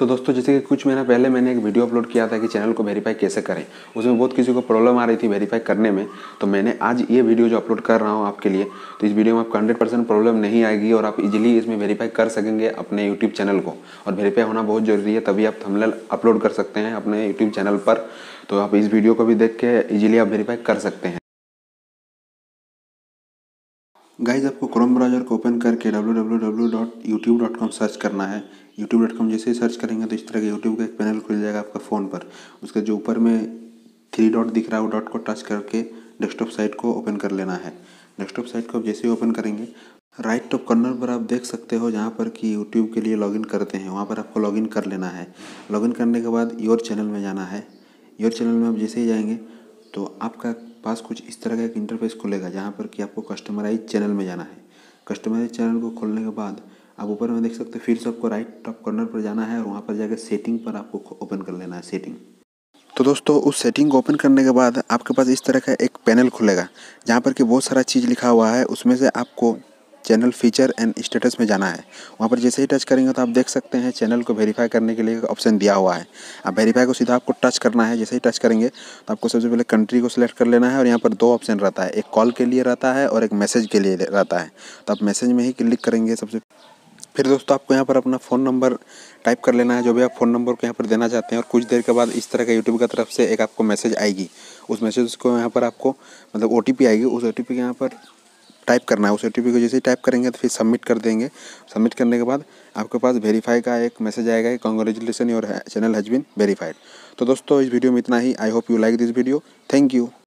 तो दोस्तों जैसे कि कुछ महीना पहले मैंने एक वीडियो अपलोड किया था कि चैनल को वेरीफाई कैसे करें उसमें बहुत किसी को प्रॉब्लम आ रही थी वेरीफाई करने में तो मैंने आज ये वीडियो जो अपलोड कर रहा हूँ आपके लिए तो इस वीडियो में आपको हंड्रेड परसेंट प्रॉब्लम नहीं आएगी और आप इजीली इसमें वेरीफाई कर सकेंगे अपने यूट्यूब चैनल को और वेरीफाई होना बहुत ज़रूरी है तभी आप थमलल अपलोड कर सकते हैं अपने यूट्यूब चैनल पर तो आप इस वीडियो को भी देख के ईजिली आप वेरीफाई कर सकते हैं गाइज आपको क्रोम ब्राउजर को ओपन करके www.youtube.com सर्च करना है youtube.com जैसे ही सर्च करेंगे तो इस तरह के यूट्यूब का एक पैनल खुल जाएगा आपका फ़ोन पर उसके जो ऊपर में थ्री डॉट दिख रहा है वो डॉट को टच करके डेस्कटॉप साइट को ओपन कर लेना है डेस्कटॉप साइट को आप जैसे ही ओपन करेंगे राइट टॉप कॉर्नर पर आप देख सकते हो जहाँ पर कि यूट्यूब के लिए लॉगिन करते हैं वहाँ पर आपको लॉगिन कर लेना है लॉगिन करने के बाद योर चैनल में जाना है योर चैनल में आप जैसे ही जाएंगे तो आपका पास कुछ इस तरह का एक इंटरफेस खुलेगा जहाँ पर कि आपको कस्टमराइज चैनल में जाना है कस्टमराइज चैनल को खोलने के बाद आप ऊपर में देख सकते हैं फिर से आपको राइट टॉप कॉर्नर पर जाना है और वहाँ पर जाकर सेटिंग पर आपको ओपन कर लेना है सेटिंग तो दोस्तों उस सेटिंग को ओपन करने के बाद आपके पास इस तरह का एक पैनल खुलेगा जहाँ पर कि बहुत सारा चीज़ लिखा हुआ है उसमें से आपको चैनल फीचर एंड स्टेटस में जाना है वहाँ पर जैसे ही टच करेंगे तो आप देख सकते हैं चैनल को वेरीफाई करने के लिए ऑप्शन दिया हुआ है अब वेरीफाई को सीधा आपको टच करना है जैसे ही टच करेंगे तो आपको सबसे पहले कंट्री को सिलेक्ट कर लेना है और यहाँ पर दो ऑप्शन रहता है एक कॉल के लिए रहता है और एक मैसेज के लिए रहता है तो आप मैसेज में ही क्लिक करेंगे सबसे फिर दोस्तों आपको यहाँ पर अपना फ़ोन नंबर टाइप कर लेना है जो भी आप फ़ोन नंबर को यहाँ पर देना चाहते हैं और कुछ देर के बाद इस तरह का यूट्यूब की तरफ से एक आपको मैसेज आएगी उस मैसेज को यहाँ पर आपको मतलब ओ आएगी उस ओ टी यहाँ पर टाइप करना है उस ओ को जैसे ही टाइप करेंगे तो फिर सबमिट कर देंगे सबमिट करने के बाद आपके पास वेरीफाई का एक मैसेज आएगा कि congratulation your channel has been verified तो दोस्तों इस वीडियो में इतना ही I hope you like this video thank you